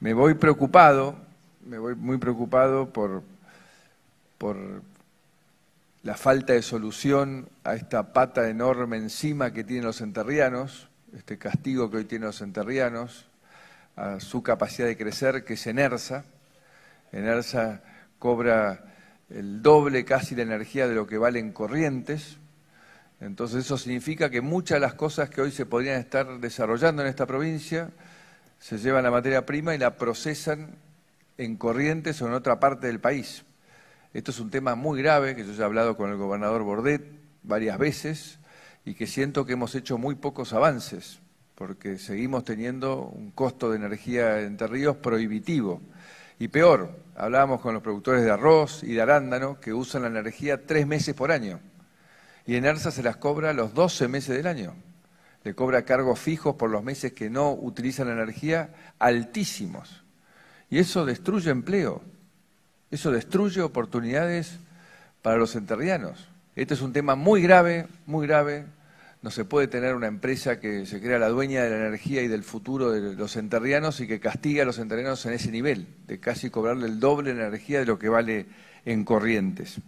me voy preocupado, me voy muy preocupado por, la falta de solución a esta pata enorme encima que tienen los enterrianos, este castigo que hoy tienen los enterrianos, a su capacidad de crecer, que es Enersa. Enersa cobra el doble casi la energía de lo que valen corrientes. Entonces eso significa que muchas de las cosas que hoy se podrían estar desarrollando en esta provincia se llevan la materia prima y la procesan en Corrientes o en otra parte del país. Esto es un tema muy grave que yo ya he hablado con el gobernador Bordet varias veces y que siento que hemos hecho muy pocos avances, porque seguimos teniendo un costo de energía en Ríos prohibitivo. Y peor, hablábamos con los productores de arroz y de arándano que usan la energía tres meses por año. Y en ERSA se las cobra los 12 meses del año. Se cobra cargos fijos por los meses que no utilizan energía altísimos. Y eso destruye empleo, eso destruye oportunidades para los enterrianos. Este es un tema muy grave, muy grave. No se puede tener una empresa que se crea la dueña de la energía y del futuro de los enterrianos y que castiga a los enterrianos en ese nivel, de casi cobrarle el doble de energía de lo que vale en corrientes.